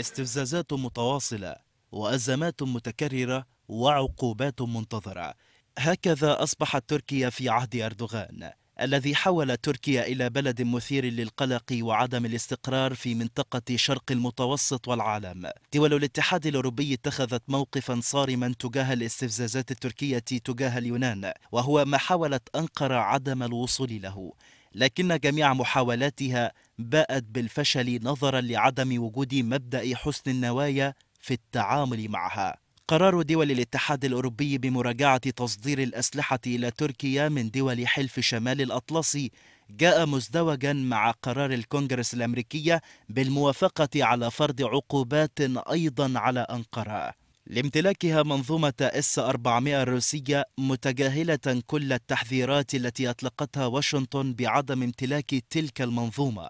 استفزازات متواصلة وأزمات متكررة وعقوبات منتظرة هكذا أصبحت تركيا في عهد أردوغان الذي حول تركيا إلى بلد مثير للقلق وعدم الاستقرار في منطقة شرق المتوسط والعالم دول الاتحاد الأوروبي اتخذت موقفا صارما تجاه الاستفزازات التركية تجاه اليونان وهو ما حاولت أنقرة عدم الوصول له لكن جميع محاولاتها باءت بالفشل نظرا لعدم وجود مبدأ حسن النوايا في التعامل معها قرار دول الاتحاد الأوروبي بمراجعة تصدير الأسلحة إلى تركيا من دول حلف شمال الأطلسي جاء مزدوجا مع قرار الكونغرس الأمريكية بالموافقة على فرض عقوبات أيضا على أنقرة لامتلاكها منظومة اس 400 الروسية متجاهلة كل التحذيرات التي أطلقتها واشنطن بعدم امتلاك تلك المنظومة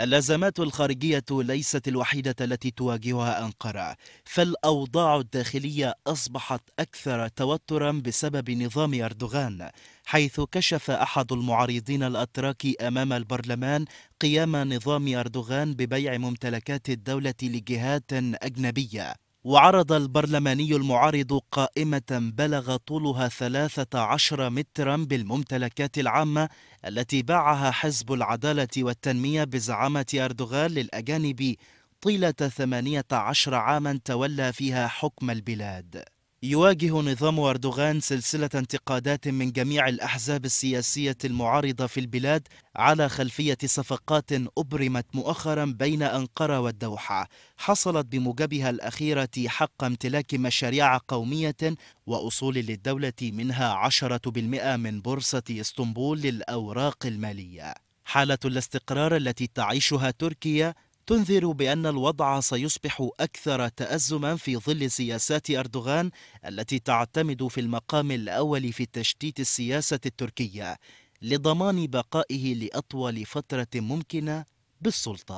الأزمات الخارجية ليست الوحيدة التي تواجهها أنقرة، فالأوضاع الداخلية أصبحت أكثر توترا بسبب نظام أردوغان، حيث كشف أحد المعارضين الأتراك أمام البرلمان قيام نظام أردوغان ببيع ممتلكات الدولة لجهات أجنبية وعرض البرلماني المعارض قائمة بلغ طولها 13 مترا بالممتلكات العامة التي باعها حزب العدالة والتنمية بزعامة أردوغان للأجانب طيلة 18 عاما تولى فيها حكم البلاد يواجه نظام أردوغان سلسلة انتقادات من جميع الأحزاب السياسية المعارضة في البلاد على خلفية صفقات أبرمت مؤخرا بين أنقرة والدوحة حصلت بموجبها الأخيرة حق امتلاك مشاريع قومية وأصول للدولة منها عشرة بالمئة من بورصة اسطنبول للأوراق المالية حالة الاستقرار التي تعيشها تركيا تنذر بأن الوضع سيصبح أكثر تأزما في ظل سياسات أردوغان التي تعتمد في المقام الأول في تشتيت السياسة التركية لضمان بقائه لأطول فترة ممكنة بالسلطة